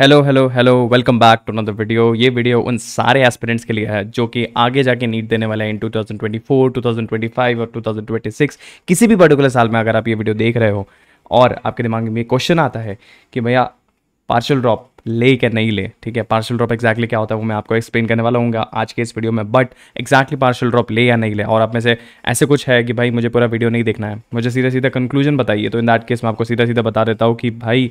hello hello hello welcome back to another video ये video उन सारे एस्पिरेंट्स के लिए है जो कि आगे जाके नीट देने वाला है इन 2024, 2025 और 2026 किसी भी पर्टिकुलर साल में अगर आप ये वीडियो देख रहे हो और आपके दिमाग में क्वेश्चन आता है कि भैया पार्शल ड्रॉप ले या नहीं ले ठीक है पार्शल ड्रॉप एक्जैक्टली क्या होता है वो मैं आपको एक्सप्लेन करने वाला हूँ आज के इस वीडियो में बट एक्जैक्टली पार्शल ड्रॉप ले या नहीं ले और आप में से ऐसे कुछ है कि भाई मुझे पूरा वीडियो नहीं देखना है मुझे सीधा सीधा कंक्लूजन बताइए तो इन दैट केस मैं आपको सीधा सीधा बता देता हूँ कि भाई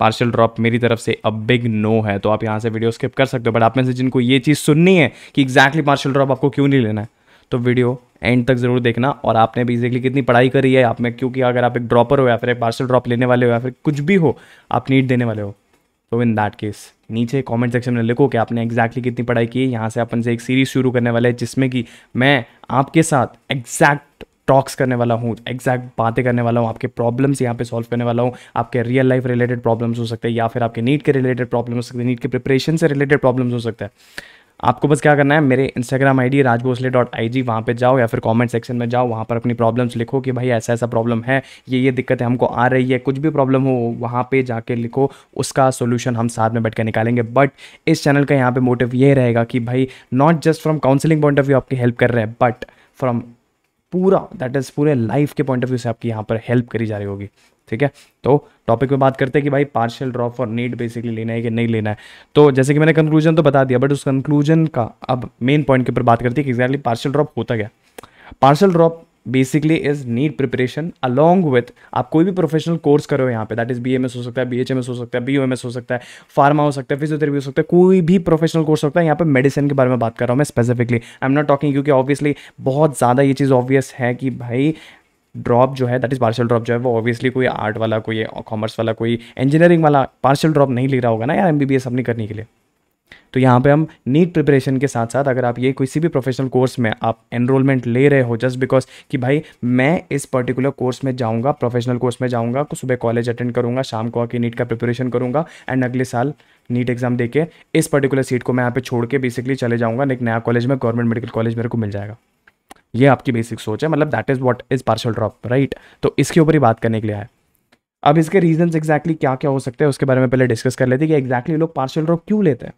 पार्शल ड्रॉप मेरी तरफ से अब बिग नो है तो आप यहाँ से वीडियो स्किप कर सकते हो बट आप में से जिनको ये चीज़ सुननी है कि एग्जैक्टली पार्शल ड्रॉप आपको क्यों नहीं लेना है तो वीडियो एंड तक ज़रूर देखना और आपने बेसिकली कितनी पढ़ाई करी है आप में क्योंकि अगर आप एक ड्रॉपर हो या फिर एक पार्सल ड्रॉप लेने वाले हो या फिर कुछ भी हो आप नीट देने वाले हो तो इन दैट केस नीचे कमेंट सेक्शन में लिखो कि आपने एग्जैक्टली कितनी पढ़ाई की है यहाँ से अपन से एक सीरीज शुरू करने वाले हैं जिसमें कि मैं आपके साथ एग्जैक्ट टॉक्स करने वाला हूँ एग्जैक्ट बातें करने वाला हूँ आपके प्रॉब्लम्स यहाँ पे सॉल्व करने वाला हूँ आपके रियल लाइफ रिलेटेड प्रॉब्लम्स हो सकते हैं या फिर आपके नीट के रिलेटेड प्रॉब्लम हो सकते हैं नीट के प्रिपरेशन से रिलेटेड प्रॉब्लम्स हो सकते हैं आपको बस क्या करना है मेरे Instagram I D Rajbhosle dot I G वहाँ पर जाओ या फिर कॉमेंट सेक्शन में जाओ वहाँ पर अपनी प्रॉब्लम्स लिखो कि भाई ऐसा ऐसा प्रॉब्लम है ये ये दिक्कतें हमको आ रही है कुछ भी प्रॉब्लम हो वहाँ पर जाके लिखो उसका सोल्यूशन हम साथ में बैठ कर निकालेंगे बट इस चैनल का यहाँ पर मोटिव ये रहेगा कि भाई not just from counselling point of view आपकी हेल्प कर रहे हैं बट फ्रॉम पूरा दैट इज़ पूरे लाइफ के पॉइंट ऑफ व्यू से आपकी यहाँ पर हेल्प करी जा रही होगी ठीक है तो टॉपिक में बात करते हैं कि भाई पार्शियल ड्रॉप और नीट बेसिकली लेना है कि नहीं लेना है तो जैसे कि मैंने कंक्लूजन तो बता दिया बट उस कंक्लूजन का अब मेन पॉइंट के ऊपर बात करती है कि एग्जैक्टली पार्शल ड्रॉप होता क्या partial drop basically is NEET preparation along with आप कोई भी प्रोफेशनल कोर्स करो यहाँ पे that is B M S हो सकता है बी एच एम एस हो सकता है बी एम एस हो सकता है फार्मा हो सकता है फिजियोथेरेपी हो सकता है कोई भी प्रोफेशनल कोर्स होता है यहाँ पे मेडिसिन के बारे में बात कर रहा हूँ मैं specifically I am not talking क्योंकि ऑब्वियसली बहुत ज़्यादा ये चीज़ ऑब्वियस है कि भाई ड्रॉप जो है दैट इज़ पार्शल ड्रॉप जो है वो ऑब्वियसली कोई आर्ट वाला कोई कॉमर्स वाला कोई इंजीनियरिंग वाला पार्शल ड्रॉप नहीं ले रहा होगा ना यार एम बी एस अपनी करने के लिए तो यहाँ पे हम नीट प्रिपरेशन के साथ साथ अगर आप ये किसी भी प्रोफेशनल कोर्स में आप एनरोलमेंट ले रहे हो जस्ट बिकॉज कि भाई मैं इस पर्टिकुलर कोर्स में जाऊँगा प्रोफेशनल कोर्स में जाऊँगा सुबह कॉलेज अटेंड करूँगा शाम को आके नीट का प्रिपरेशन करूँगा एंड अगले साल नीट एग्जाम देके इस पर्टिकुलर सीट को मैं यहाँ पे छोड़ के बेसिकली चले जाऊँगा एक नया कॉलेज में गवर्नमेंट मेडिकल कॉलेज मेरे को मिल जाएगा ये आपकी बेसिक सोच है मतलब that is what is partial drop right तो इसके ऊपर ही बात करने के लिए आए अब इसके रीजन एग्जैक्टली क्या क्या हो सकते हैं उसके बारे में पहले डिस्कस कर लेते हैं कि एग्जैक्टली लोग पार्शल ड्रॉप क्यों लेते हैं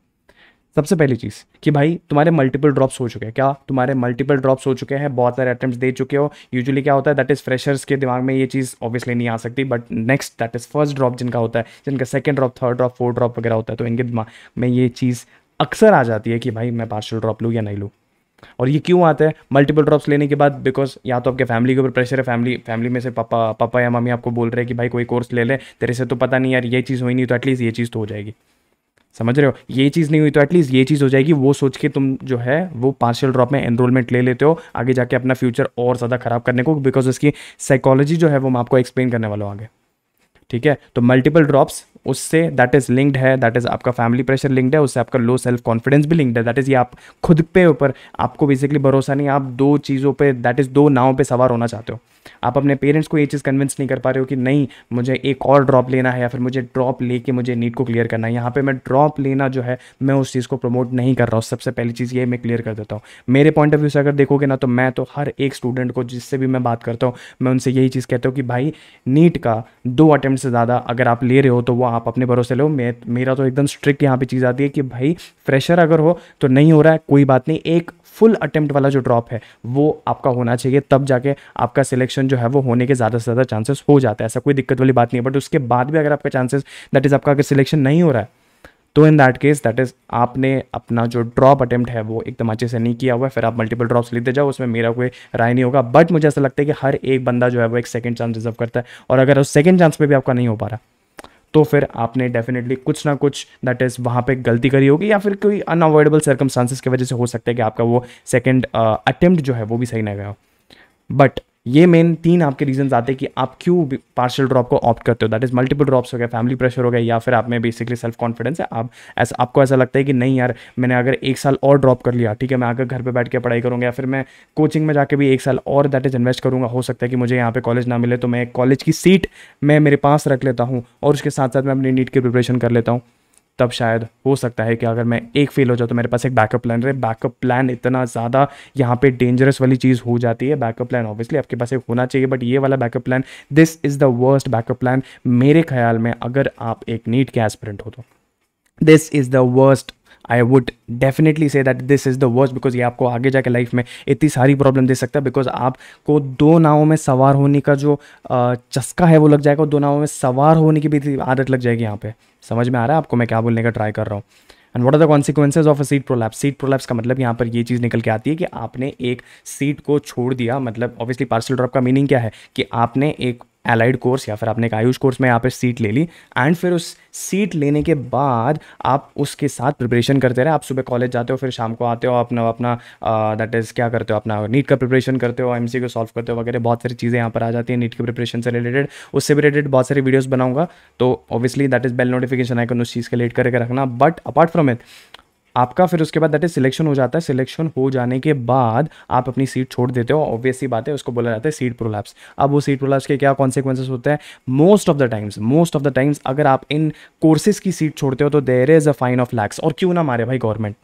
सबसे पहली चीज़ कि भाई तुम्हारे मल्टीपल ड्रॉप्स हो चुके हैं क्या तुम्हारे मल्टीपल ड्रॉप्स हो चुके हैं बहुत सारे अटेम्प्ट दे चुके हो यूजुअली क्या होता है दैट इज़ फ्रेशर्स के दिमाग में ये चीज़ ऑब्वियसली नहीं आ सकती but next that is first drop जिनका होता है जिनका second drop third drop fourth drop वगैरह होता है तो इनके दिमाग में ये चीज़ अक्सर आ जाती है कि भाई मैं पार्शल ड्रॉप लूँ या नहीं लूँ और ये क्यों आता है मल्टीपल ड्रॉप्स लेने के बाद बिकॉज या तो आपके फैमिली के ऊपर प्रेशर है फैमिली फैमिली में से पापा पापा या मम्मी आपको बोल रहे हैं कि भाई कोई कोर्स ले ले तेरे से तो पता नहीं यार ये चीज़ हुई नहीं तो एटलीस्ट ये चीज़ तो हो जाएगी समझ रहे हो ये चीज़ नहीं हुई तो एटलीस्ट ये चीज़ हो जाएगी वो सोच के तुम जो है वो पार्शियल ड्रॉप में एनरोलमेंट ले लेते हो आगे जाके अपना फ्यूचर और ज़्यादा खराब करने को बिकॉज उसकी साइकोलॉजी जो है वो मैं आपको एक्सप्लेन करने वाला हूँ आगे ठीक है तो मल्टीपल ड्रॉप्स उससे दैट इज़ लिंक्ड है दैट इज़ आपका फैमिली प्रेशर लिंक्ड है उससे आपका लो सेल्फ कॉन्फिडेंस भी लिंक्ड है दैट इज़ ये आप खुद पे ऊपर आपको बेसिकली भरोसा नहीं आप दो चीज़ों पे दैट इज़ दो नावों पे सवार होना चाहते हो आप अपने पेरेंट्स को ये चीज़ कन्विंस नहीं कर पा रहे हो कि नहीं मुझे एक और ड्रॉप लेना है या फिर मुझे ड्रॉप लेके मुझे नीट को क्लियर करना है यहाँ पर मैं ड्रॉप लेना जो है मैं उस चीज़ को प्रमोट नहीं कर रहा हूँ सबसे पहली चीज़ ये मैं क्लियर कर देता हूँ मेरे पॉइंट ऑफ व्यू से अगर देखोगे ना तो मैं तो हर एक स्टूडेंट को जिससे भी मैं बात करता हूँ मैं उनसे यही चीज़ कहता हूँ कि भाई नीट का दो अटैम्प्ट से ज़्यादा अगर आप ले रहे हो तो वो आप अपने भरोसे लो मे मेरा तो एकदम स्ट्रिक्ट यहाँ पे चीज़ आती है कि भाई फ्रेशर अगर हो तो नहीं हो रहा है कोई बात नहीं एक फुल अटेम्प्ट वाला जो ड्रॉप है वो आपका होना चाहिए तब जाके आपका सिलेक्शन जो है वो होने के ज़्यादा से ज़्यादा चांसेस हो जाता है ऐसा कोई दिक्कत वाली बात नहीं है बट उसके बाद भी अगर आपका चांसेस दैट इज़ आपका अगर सिलेक्शन नहीं हो रहा है तो in that case that is आपने अपना जो ड्रॉप अटेम्प्ट है वो एकदम अच्छे से नहीं किया हुआ है फिर आप मल्टीपल ड्रॉप्स लेते जाओ उसमें मेरा कोई राय नहीं होगा बट मुझे ऐसा लगता है कि हर एक बंदा जो है वो एक सेकेंड चांस डिजर्व करता है और अगर उस सेकेंड चांस पे भी आपका नहीं हो पा रहा तो फिर आपने डेफिनेटली कुछ ना कुछ दैट इज़ वहाँ पे गलती करी होगी या फिर कोई अनअवॉइडेबल सर्कमस्टांसिस की वजह से हो सकता है कि आपका वो सेकेंड अटैम्प्ट uh, जो है वो भी सही ना गया हो बट ये मेन तीन आपके रीजंस आते हैं कि आप क्यों पार्शियल ड्रॉप को ऑप्ट करते हो दैट इज मल्टीपल ड्रॉप्स हो गया फैमिली प्रेशर हो गया या फिर आप में बेसिकली सेल्फ कॉन्फिडेंस है आप ऐसा आपको ऐसा लगता है कि नहीं यार मैंने अगर एक साल और ड्रॉप कर लिया ठीक है मैं आकर घर पर बैठ के पढ़ाई करूँगा या फिर मैं कोचिंग में जाकर भी एक साल और दैट इज इन्वेस्ट करूँगा हो सकता है कि मुझे यहाँ पर कॉलेज ना मिले तो मैं कॉलेज की सीट मैं मेरे पास रख लेता हूँ और उसके साथ साथ मैं अपनी नीट की प्रिपरेशन कर लेता हूँ तब शायद हो सकता है कि अगर मैं एक फेल हो जाऊँ तो मेरे पास एक बैकअप प्लान रहे बैकअप प्लान इतना ज़्यादा यहाँ पे डेंजरस वाली चीज़ हो जाती है बैकअप प्लान ऑब्वियसली आपके पास एक होना चाहिए बट ये वाला backup plan this is the worst backup plan मेरे ख्याल में अगर आप एक नीट के एस्परेंट हो तो this is the worst I would definitely say that this is the worst because ये आपको आगे जाके लाइफ में इतनी सारी प्रॉब्लम दे सकता है बिकॉज आपको दो नावों में सवार होने का जो चस्का है वो लग जाएगा और दो नावों में सवार होने की भी आदत लग जाएगी यहाँ पे समझ में आ रहा है आपको मैं क्या बोलने का ट्राई कर रहा हूँ and what are the consequences of a seat prolapse seat prolapse का मतलब यहाँ पर ये चीज़ निकल के आती है कि आपने एक सीट को छोड़ दिया मतलब ऑब्वियसली पार्सल ड्रॉप का मीनिंग क्या है कि आपने एक एलाइड कोर्स या फिर आपने एक आयुष कोर्स में यहाँ पर सीट ले ली एंड फिर उस सीट लेने के बाद आप उसके साथ प्रिपरेशन करते रहे आप सुबह कॉलेज जाते हो फिर शाम को आते हो अपना अपना दैट इज़ क्या करते हो अपना नीट का प्रिपरेशन करते हो एम को सॉल्व करते हो वगैरह बहुत सारी चीज़ें यहाँ पर आ जाती हैं नीट के प्रिपरेशन से रिलेटेड उससे भी रिलेटेड बहुत सारी वीडियोज़ बनाऊंगा तो obviously that is bell notification icon उस चीज़ के लेट करके रखना बट अपार्ट फ्रॉम इट आपका फिर उसके बाद दैट इज सिलेक्शन हो जाता है सिलेक्शन हो जाने के बाद आप अपनी सीट छोड़ देते हो ऑब्वियसली बात है उसको बोला जाता है सीट प्रोलैप्स अब वो सीट प्रोलैप्स के क्या कॉन्सिक्वेंसेस होते हैं most of the times most of the times अगर आप इन कोर्सेज की सीट छोड़ते हो तो there is a fine of lakhs और क्यों ना मारे भाई गवर्नमेंट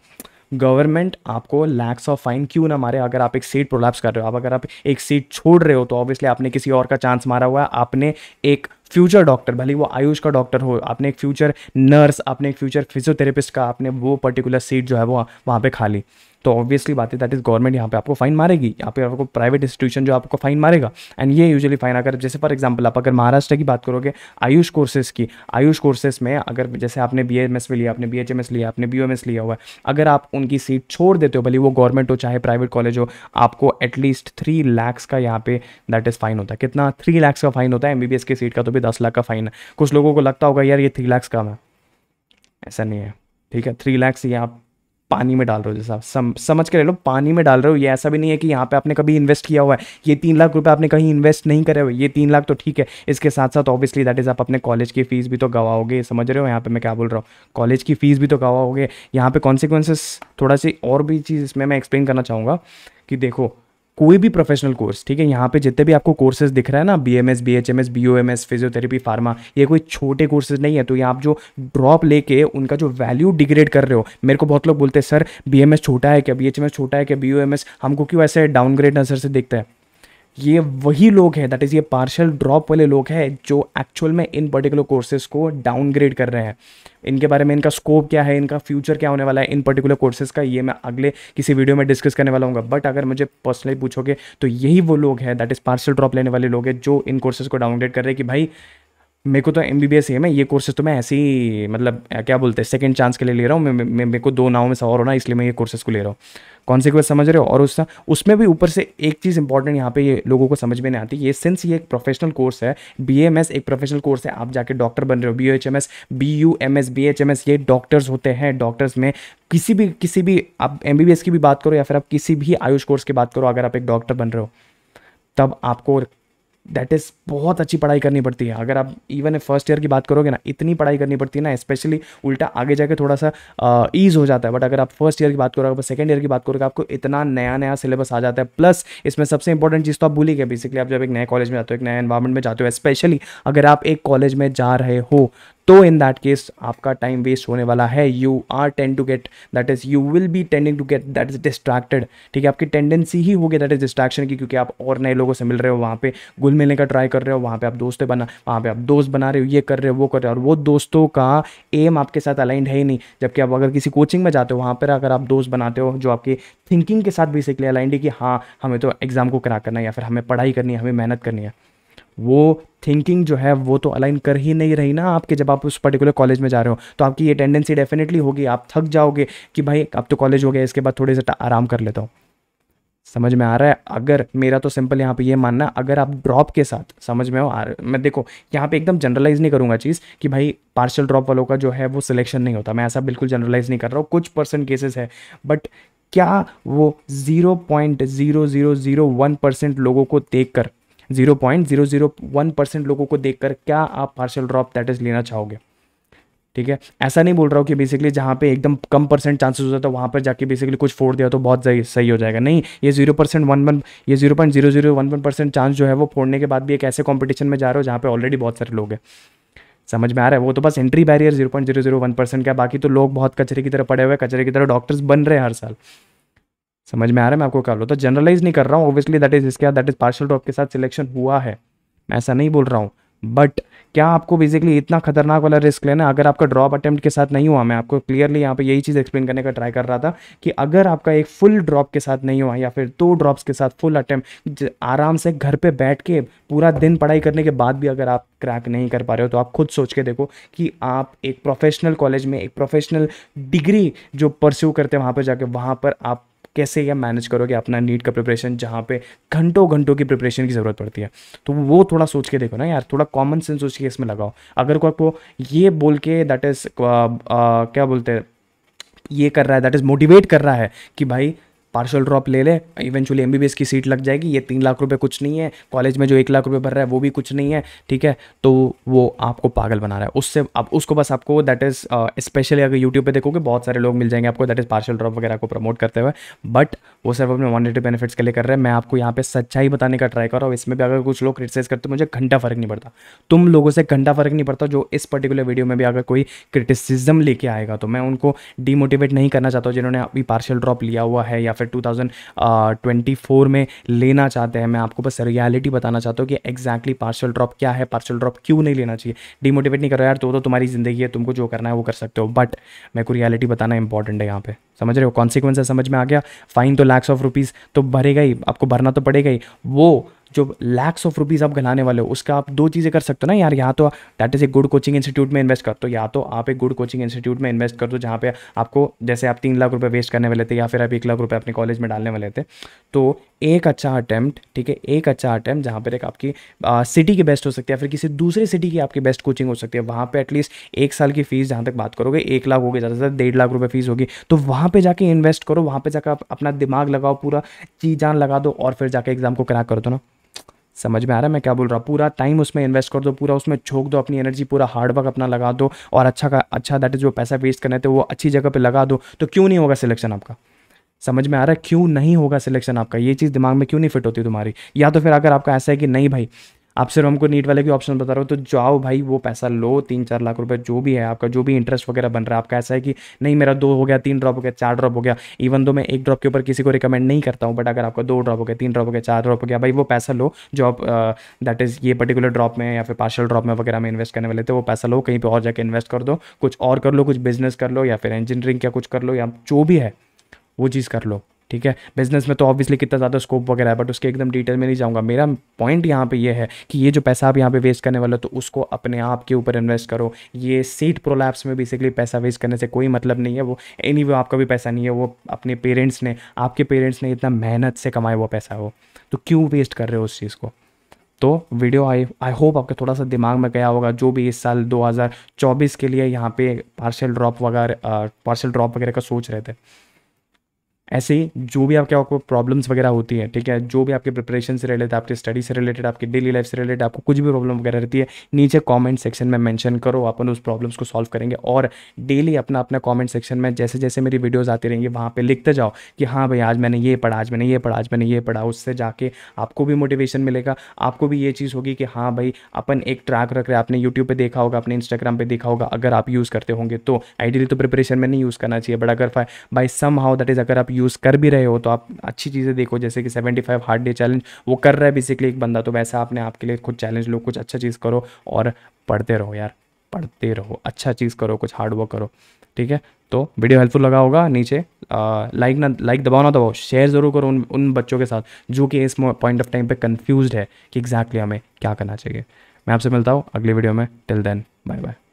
गवर्नमेंट आपको लैक्स ऑफ फाइन क्यों ना मारे अगर आप एक सीट प्रोलैप्स कर रहे हो आप अगर आप एक सीट छोड़ रहे हो तो ऑब्वियसली आपने किसी और का चांस मारा हुआ है आपने एक फ्यूचर डॉक्टर भले वो आयुष का डॉक्टर हो आपने एक फ्यूचर नर्स आपने एक फ्यूचर फिजियोथेरेपिस्ट का आपने वो पर्टिकुलर सीट जो है वो वहाँ पर खा ली तो ऑब्वियसली बात है दैट इज़ गवर्नमेंट यहाँ पे आपको फाइन मारेगी यहाँ पे आपको प्राइवेट इंस्टीट्यूशन जो आपको फाइन मारेगा एंड ये यूजुअली फाइन अगर जैसे फॉर एग्जाम्पल आप अगर महाराष्ट्र की बात करोगे आयुष कोर्सेज की आयुष कोर्सेज में अगर जैसे आपने बी एम एस में लिया आपने बी एच एम एस लिया आपने बी एम एस लिया हुआ है अगर आप उनकी सीट छोड़ देते हो भले वो गवर्नमेंट हो चाहे प्राइवेट कॉलेज हो आपको एटलीस्ट थ्री लैक्स का यहाँ पे दैट इज़ फाइन होता है कितना थ्री लैक्स का फाइन होता है एम की सीट का तो भी दस लाख का फाइन है कुछ लोगों को लगता होगा यार ये थ्री लैक्स कम है ऐसा नहीं है ठीक है थ्री लैक्स ये आप पानी में डाल रहे हो जैसा सम, समझ के ले लो पानी में डाल रहे हो ये ऐसा भी नहीं है कि यहाँ पे आपने कभी इन्वेस्ट किया हुआ है ये तीन लाख रुपये आपने कहीं इन्वेस्ट नहीं करे हुए ये तीन लाख तो ठीक है इसके साथ साथ ऑब्वियसली दैट इज़ आप अपने कॉलेज की फीस भी तो गवाओगे समझ रहे हो यहाँ पे मैं क्या बोल रहा हूँ कॉलेज की फीस भी तो गवाओगे यहाँ पे कॉन्सिक्वेंसेस थोड़ा सी और भी चीज़ इसमें मैं एक्सप्लेन करना चाहूँगा कि देखो कोई भी प्रोफेशनल कोर्स ठीक है यहाँ पे जितने भी आपको कोर्सेज दिख रहा है ना B M S B H M S B O M S physiotherapy pharma ये कोई छोटे कोर्सेज नहीं है तो ये आप जो ड्रॉप लेके उनका जो वैल्यू डिग्रेड कर रहे हो मेरे को बहुत लोग बोलते हैं सर बी एम एस छोटा है क्या बी एच एम एस छोटा है क्या बी ओ एम एस हमको क्यों ऐसे डाउनग्रेड नज़र से देखते हैं ये वही लोग हैं दैट इज़ ये पार्शल ड्रॉप वाले लोग हैं जो एक्चुअल में इन पर्टिकुलर कोर्सेज को डाउनग्रेड कर रहे हैं इनके बारे में इनका स्कोप क्या है इनका फ्यूचर क्या होने वाला है इन पर्टिकुलर कोर्सेज का ये मैं अगले किसी वीडियो में डिस्कस करने वाला हूँ बट अगर मुझे पर्सनली पूछोगे तो यही वो लोग हैं दैट इज़ पार्सल ड्रॉप लेने वाले लोग हैं जो इन कोर्सेज को डाउनग्रेड कर रहे हैं कि भाई मेरे को तो एम बी बी एस है मैं ये कोर्सेज तो मैं ऐसे ही मतलब क्या बोलते हैं सेकंड चांस के लिए ले रहा हूँ मैं मेरे को दो नाव में सवार होना इसलिए मैं ये कोर्सेज को ले रहा हूँ कौन कोर्स समझ रहे हो और उस उसमें भी ऊपर से एक चीज़ इंपॉर्टेंट यहाँ पे ये लोगों को समझ में नहीं आती ये सिंस ये एक प्रोफेशनल कोर्स है बी एम एस एक प्रोफेशनल कोर्स है आप जाके डॉक्टर बन रहे हो B H M S B U M S B H M S ये डॉक्टर्स होते हैं डॉक्टर्स में किसी भी किसी भी आप एम बी बी एस की भी बात करो या फिर आप किसी भी आयुष कोर्स की बात करो अगर आप एक डॉक्टर बन रहे हो तब आपको दैट इज़ बहुत अच्छी पढ़ाई करनी पड़ती है अगर आप इवन फर्स्ट ईयर की बात करोगे ना इतनी पढ़ाई करनी पड़ती है ना स्पेशली उल्टा आगे जाके थोड़ा सा ईज हो जाता है बट अगर आप फर्स्ट ईयर की बात करोगे सेकेंड ईयर की बात करोगे आपको इतना नया नया सिलेबस आ जाता है प्लस इसमें सबसे इंपॉर्टेंट चीज़ तो आप भूली बेसिकली आप जब एक नए कॉलेज में जाते हो एक नए एनवायरमेंट में जाते हो स्पेशली अगर आप एक कॉलेज में जा रहे हो तो इन दैट केस आपका टाइम वेस्ट होने वाला है you are tend to get that is you will be tending to get that is distracted ठीक है आपकी टेंडेंसी ही होगी दैट इज़ डिस्ट्रैक्शन की क्योंकि आप और नए लोगों से मिल रहे हो वहाँ पे गुल मिलने का ट्राई कर रहे हो वहाँ पे आप दोस्तें बना वहाँ पे आप दोस्त बना रहे हो ये कर रहे हो वो कर रहे हो और वो दोस्तों का एम आपके साथ अलाइंड है ही नहीं जबकि आप अगर किसी कोचिंग में जाते हो वहाँ पर अगर आप दोस्त बनाते हो जो आपकी थिंकिंग के साथ बेसिकली अलाइंड है कि हाँ हमें तो एग्ज़ाम को करा करना है या फिर हमें पढ़ाई करनी है हमें मेहनत करनी है वो थिंकिंग जो है वो तो अलाइन कर ही नहीं रही ना आपके जब आप उस पर्टिकुलर कॉलेज में जा रहे हो तो आपकी ये टेंडेंसी डेफिनेटली होगी आप थक जाओगे कि भाई अब तो कॉलेज हो गया इसके बाद थोड़े से आराम कर लेता हूँ समझ में आ रहा है अगर मेरा तो सिंपल यहाँ पे ये मानना अगर आप ड्रॉप के साथ समझ में हो आ मैं देखो यहाँ पे एकदम जनरलाइज नहीं करूँगा चीज़ कि भाई पार्शल ड्रॉप वालों का जो है वो सिलेक्शन नहीं होता मैं ऐसा बिल्कुल जनरलाइज नहीं कर रहा हूँ कुछ परसेंट केसेस है बट क्या वो zero point zero zero zero one percent लोगों को देख कर zero point zero zero one percent लोगों को देखकर क्या आप पार्शल ड्रॉप दैट इज़ लेना चाहोगे ठीक है ऐसा नहीं बोल रहा हूँ कि बेसिकली जहाँ पे एकदम कम परसेंट चांसेस हो जाता है तो वहाँ पर जाके बेसिकली कुछ फोड़ दिया तो बहुत सही हो जाएगा नहीं ये जीरो परसेंट वन वन ये zero point zero zero one one percent chance जो है वो फोड़ने के बाद भी एक ऐसे कॉम्पिटिशन में जा रहे हो जहाँ पे ऑलरेडी बहुत सारे लोग हैं समझ में आ रहा है वो तो बस entry barrier zero point zero zero one percent का बाकी तो लोग बहुत कचरे की तरह पड़े हुए कचरे की तरह डॉक्टर्स बन रहे हैं हर साल समझ में आ रहा है मैं आपको लो तो जनरलाइज नहीं कर रहा हूँ ऑब्वियसली दैट इज इसके दैट इज पार्शल टॉप के साथ सिलेक्शन हुआ है मैं ऐसा नहीं बोल रहा हूँ बट क्या आपको बेसिकली इतना खतरनाक वाला रिस्क लेना अगर आपका ड्रॉप अटेम्प्ट के साथ नहीं हुआ मैं आपको क्लियरली यहाँ पे यही चीज़ एक्सप्लेन करने का ट्राई कर रहा था कि अगर आपका एक फुल ड्रॉप के साथ नहीं हुआ या फिर दो ड्रॉप्स के साथ फुल अटेम्प्ट आराम से घर पे बैठ के पूरा दिन पढ़ाई करने के बाद भी अगर आप क्रैक नहीं कर पा रहे हो तो आप खुद सोच के देखो कि आप एक प्रोफेशनल कॉलेज में एक प्रोफेशनल डिग्री जो परस्यू करते हैं वहाँ पर जाके वहाँ पर आप कैसे यह मैनेज करोगे अपना नीट का प्रिपरेशन जहाँ पे घंटों घंटों की प्रिपरेशन की ज़रूरत पड़ती है तो वो थोड़ा सोच के देखो ना यार थोड़ा कॉमन सेंस सोच के इसमें लगाओ अगर कोई आपको ये बोल के दैट इज़ क्या बोलते हैं ये कर रहा है दैट इज़ मोटिवेट कर रहा है कि भाई पार्शल ड्रॉप ले ले इवेंचुअली एम की सीट लग जाएगी ये तीन लाख रुपये कुछ नहीं है कॉलेज में जो एक लाख रुपये भर रहा है वो भी कुछ नहीं है ठीक है तो वो आपको पागल बना रहा है उससे आप उसको बस आपको दैट इज़ स्पेशली अगर यूट्यूब पर देखोगे बहुत सारे लोग मिल जाएंगे आपको दैट इज़ पार्शल ड्रॉप वगैरह को प्रमोट करते हुए बट वो सिर्फ अपने मॉनिटरी बेनिफिट्स के लिए कर रहे हैं मैं आपको यहाँ पे सच्चाई बताने का ट्राई कर रहा हूँ इसमें भी अगर कुछ लोग क्रिटिसाइज करते मुझे घंटा फर्क नहीं पड़ता तुम लोगों से घंटा फर्क नहीं पड़ता जो इस पर्टिकुलर वीडियो में भी अगर कोई क्रिटिसिज्म लेके आएगा तो मैं उनको डिमोटिवेट नहीं करना चाहता हूँ जिन्होंने अभी पार्शल ड्रॉप लिया हुआ है या फिर टू uh, में लेना चाहते हैं मैं आपको बस रियलिटी बताना चाहता हूँ कि एग्जैक्टली पार्सल ड्रॉप क्या है पार्सल ड्रॉप क्यों नहीं लेना चाहिए डिमोटिवेट नहीं करो यार तो तो तुम्हारी ज़िंदगी है तुमको जो करना है वो कर सकते हो बट मेरे को रियलिटी बताना इंपॉर्टेंट है यहाँ पे समझ रहे हो कॉन्सिक्वेंस समझ में आ गया फाइन तो लैक्स ऑफ रुपीज़ तो भरेगा ही आपको भरना तो पड़ेगा ही वो जो लैक्स ऑफ रुपीज़ आप गलाने वाले हो उसका आप दो चीज़ें कर सकते हो ना यार यहाँ तो that is a good coaching institute में इन्वेस्ट कर दो या तो आप एक गुड कोचिंग इंस्टीट्यूट में इन्वेस्ट कर दो जहाँ पे आपको जैसे आप तीन लाख रुपये वेस्ट करने वाले थे या फिर आप एक लाख रुपये अपने कॉलेज में डालने वाले थे तो एक अच्छा अटैम्प्ट ठीक है एक अच्छा अटैम्प्ट जहाँ पर एक आपकी सिटी की बेस्ट हो सकती है या फिर किसी दूसरे सिटी की आपकी बेस्ट कोचिंग हो सकती है वहाँ पर एटलीस्ट एक साल की फ़ीस जहाँ तक बात करोगे एक लाख होगी ज़्यादा से ज़्यादा डेढ़ लाख रुपये फ़ीस होगी तो वहाँ पर जाके इन्वेस्ट करो वहाँ पर जाकर आप अपना दिमाग लगाओ पूरा चीज जान लगा दो और फिर जाकर एग्ज़ाम को क्रैक कर दो ना समझ में आ रहा है मैं क्या बोल रहा हूँ पूरा टाइम उसमें इन्वेस्ट कर दो पूरा उसमें झोंक दो अपनी एनर्जी पूरा हार्डवर्क अपना लगा दो और अच्छा का अच्छा दैट इज वो पैसा वेस्ट करने थे वो अच्छी जगह पर लगा दो तो क्यों नहीं होगा सिलेक्शन आपका समझ में आ रहा है क्यों नहीं होगा सिलेक्शन आपका ये चीज़ दिमाग में क्यों नहीं फिट होती तुम्हारी या तो फिर अगर आपका ऐसा है कि नहीं भाई आप सिर्फ हमको नीट वाले भी ऑप्शन बता रहे हो तो जाओ भाई वो पैसा लो तीन चार लाख रुपए जो भी है आपका जो भी इंटरेस्ट वगैरह बन रहा है आपका ऐसा है कि नहीं मेरा दो हो गया तीन ड्रॉप हो गया चार ड्रॉप हो गया इवन दो मैं एक ड्रॉप के ऊपर किसी को रिकमेंड नहीं करता हूँ बट अगर आपका दो ड्रॉप हो गया तीन ड्रॉप हो गया चार ड्रॉप हो गया भाई वो पैसा लो जो आप दैट इज़ ये पर्टिकुलर ड्रॉप में या फिर पार्शल ड्रॉप में वगैरह में इन्वेस्ट करने वाले थे वो पैसा लो कहीं पर और जाकर इन्वेस्ट कर दो कुछ और कर लो कुछ बिजनेस कर लो या फिर इंजीनियरिंग का कुछ कर लो या जो भी है वो चीज़ कर लो ठीक है बिजनेस में तो ऑब्वियसली कितना ज़्यादा स्कोप वगैरह है बट उसके एकदम डिटेल में नहीं जाऊँगा मेरा पॉइंट यहाँ पर यह है कि ये जो पैसा आप यहाँ पे वेस्ट करने वाले हो तो उसको अपने आप के ऊपर इन्वेस्ट करो ये सीट प्रोलैप्स में बेसिकली पैसा वेस्ट करने से कोई मतलब नहीं है वो एनी वे आपका भी पैसा नहीं है वो अपने पेरेंट्स ने आपके पेरेंट्स ने इतना मेहनत से कमाया हुआ पैसा हो तो क्यों वेस्ट कर रहे हो उस चीज़ को तो वीडियो आई आई होप आपके थोड़ा सा दिमाग में गया होगा जो भी इस साल 2024 के लिए यहाँ पे पार्सल ड्रॉप वगैरह पार्सल ड्रॉप वगैरह का सोच रहे थे ऐसे ही जो भी आपके आपको प्रॉब्लम्स वगैरह होती हैं ठीक है जो भी आपके प्रिपरेशन से रिलेटेड आपके स्टडी से रिलेटेड आपके डेली लाइफ से रिलेटेड आपको कुछ भी प्रॉब्लम वगैरह रहती है नीचे कॉमेंट सेक्शन में मैंशन करो अपन उस प्रॉब्लम्स को सॉल्व करेंगे और डेली अपना अपना कॉमेंट सेक्शन में जैसे जैसे मेरी वीडियोज़ आती रहेंगी वहाँ पर लिखते जाओ कि हाँ भाई आज मैंने ये पढ़ा आज मैंने ये पढ़ा आज मैंने ये पढ़ा उससे जाके आपको भी मोटिवेशन मिलेगा आपको भी ये चीज़ होगी कि हाँ भाई अपन एक ट्रैक रख रहे आपने यूट्यूब पर देखा होगा अपने इंस्टाग्राम पर देखा होगा अगर आप यूज़ करते होंगे तो आइडियली तो प्रिपरेशन में नहीं यूज़ करना चाहिए बट अगर by somehow that is अगर आप यूज़ कर भी रहे हो तो आप अच्छी चीज़ें देखो जैसे कि seventy five hard day challenge वो कर रहा है बेसिकली एक बंदा तो वैसा आपने आपके लिए खुद चैलेंज लो कुछ अच्छा चीज़ करो और पढ़ते रहो यार पढ़ते रहो अच्छा चीज़ करो कुछ हार्डवर्क करो ठीक है तो वीडियो हेल्पफुल लगा होगा नीचे लाइक ना लाइक दबाओ ना दबाओ शेयर ज़रूर करो उन उन बच्चों के साथ जो कि इस पॉइंट ऑफ टाइम पे कंफ्यूज्ड है कि एग्जैक्टली exactly हमें क्या करना चाहिए मैं आपसे मिलता हूँ अगली वीडियो में टिल देन बाय बाय